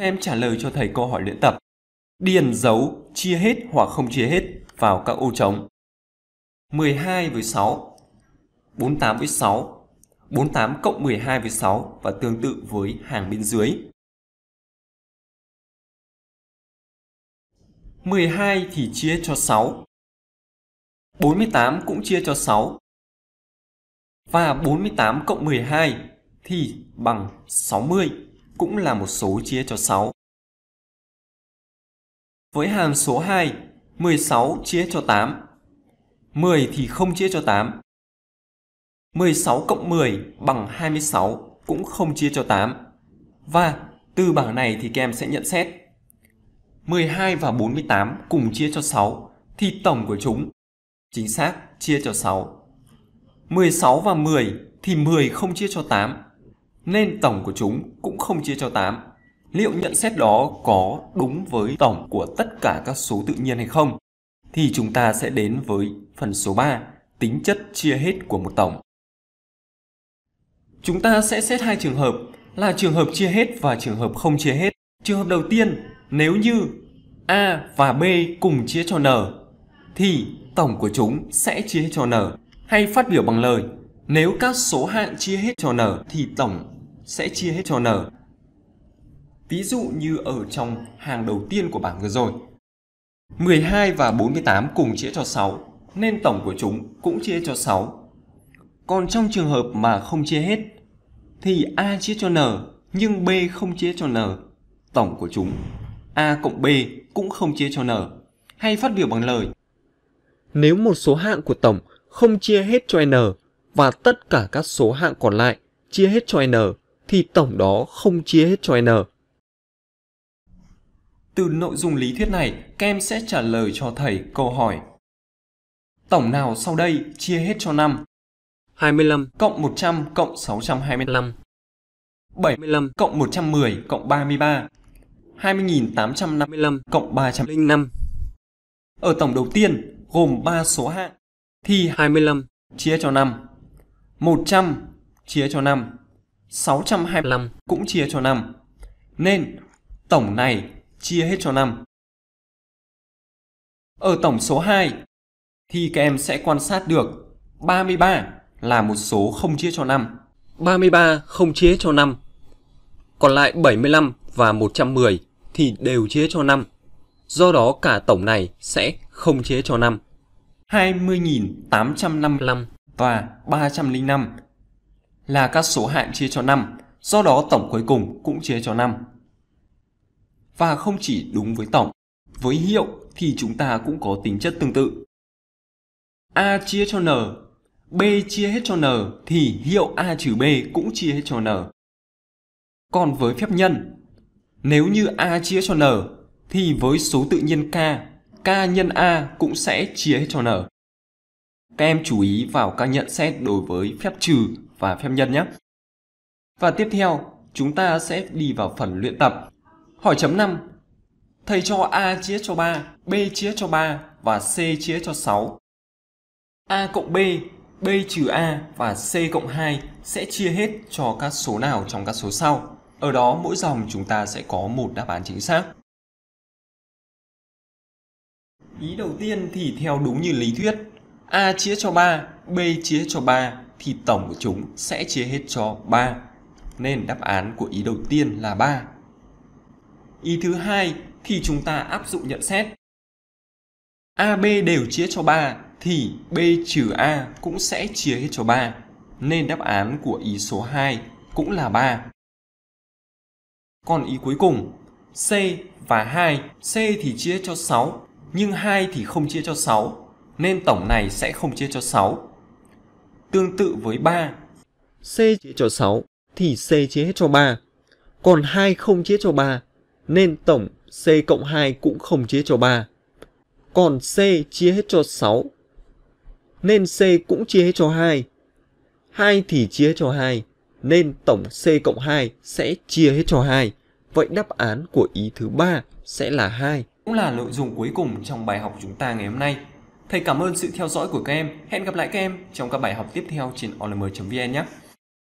Các em trả lời cho thầy câu hỏi luyện tập. Điền dấu chia hết hoặc không chia hết vào các ô trống. 12 với 6, 48 với 6, 48 cộng 12 với 6 và tương tự với hàng bên dưới. 12 thì chia cho 6. 48 cũng chia cho 6. Và 48 cộng 12 thì bằng 60 cũng là một số chia cho 6. Với hàm số 2, 16 chia cho 8. 10 thì không chia cho 8. 16 cộng 10 bằng 26 cũng không chia cho 8. Và từ bảng này thì các em sẽ nhận xét 12 và 48 cùng chia cho 6 thì tổng của chúng chính xác chia cho 6. 16 và 10 thì 10 không chia cho 8 nên tổng của chúng cũng không chia cho 8. Liệu nhận xét đó có đúng với tổng của tất cả các số tự nhiên hay không? Thì chúng ta sẽ đến với phần số 3, tính chất chia hết của một tổng. Chúng ta sẽ xét hai trường hợp là trường hợp chia hết và trường hợp không chia hết. Trường hợp đầu tiên, nếu như A và B cùng chia cho N thì tổng của chúng sẽ chia hết cho N hay phát biểu bằng lời nếu các số hạng chia hết cho n thì tổng sẽ chia hết cho n. Ví dụ như ở trong hàng đầu tiên của bảng vừa rồi. 12 và 48 cùng chia cho 6, nên tổng của chúng cũng chia cho 6. Còn trong trường hợp mà không chia hết, thì A chia cho N nhưng B không chia cho N, tổng của chúng A cộng B cũng không chia cho N, hay phát biểu bằng lời. Nếu một số hạng của tổng không chia hết cho N và tất cả các số hạng còn lại chia hết cho N thì tổng đó không chia hết cho N. Từ nội dung lý thuyết này, các em sẽ trả lời cho thầy câu hỏi. Tổng nào sau đây chia hết cho 5? 25 cộng 100 cộng 625 75 cộng 110 cộng 33 20.855 cộng 305 Ở tổng đầu tiên gồm 3 số hạng thì 25 chia cho 5 100 chia cho 5 625 cũng chia cho 5. Nên tổng này chia hết cho 5. Ở tổng số 2 thì các em sẽ quan sát được 33 là một số không chia cho 5. 33 không chia cho 5. Còn lại 75 và 110 thì đều chia cho 5. Do đó cả tổng này sẽ không chia cho 5. 20.855 và 305 là các số hạng chia cho 5, do đó tổng cuối cùng cũng chia cho 5. Và không chỉ đúng với tổng, với hiệu thì chúng ta cũng có tính chất tương tự. A chia cho n, B chia hết cho n thì hiệu A trừ B cũng chia hết cho n. Còn với phép nhân, nếu như A chia cho n thì với số tự nhiên k, k nhân A cũng sẽ chia hết cho n. Các em chú ý vào các nhận xét đối với phép trừ và phép nhân nhé. Và tiếp theo, chúng ta sẽ đi vào phần luyện tập. Hỏi chấm 5. Thầy cho A chia cho 3, B chia cho 3 và C chia cho 6. A cộng B, B trừ A và C cộng 2 sẽ chia hết cho các số nào trong các số sau. Ở đó mỗi dòng chúng ta sẽ có một đáp án chính xác. Ý đầu tiên thì theo đúng như lý thuyết, A chia cho 3, B chia cho 3 thì tổng của chúng sẽ chia hết cho 3. Nên đáp án của ý đầu tiên là 3. Ý thứ hai thì chúng ta áp dụng nhận xét. AB đều chia cho 3 thì B trừ A cũng sẽ chia hết cho 3. Nên đáp án của ý số 2 cũng là 3. Còn ý cuối cùng, C và 2, C thì chia cho 6, nhưng 2 thì không chia cho 6, nên tổng này sẽ không chia cho 6 tương tự với 3. C chia cho 6 thì C chia hết cho 3. Còn 2 không chia cho 3 nên tổng C cộng 2 cũng không chia cho 3. Còn C chia hết cho 6 nên C cũng chia hết cho 2. 2 thì chia hết cho 2 nên tổng C cộng 2 sẽ chia hết cho 2. Vậy đáp án của ý thứ 3 sẽ là 2. Cũng là nội dung cuối cùng trong bài học chúng ta ngày hôm nay. Thầy cảm ơn sự theo dõi của các em. Hẹn gặp lại các em trong các bài học tiếp theo trên olm.vn nhé.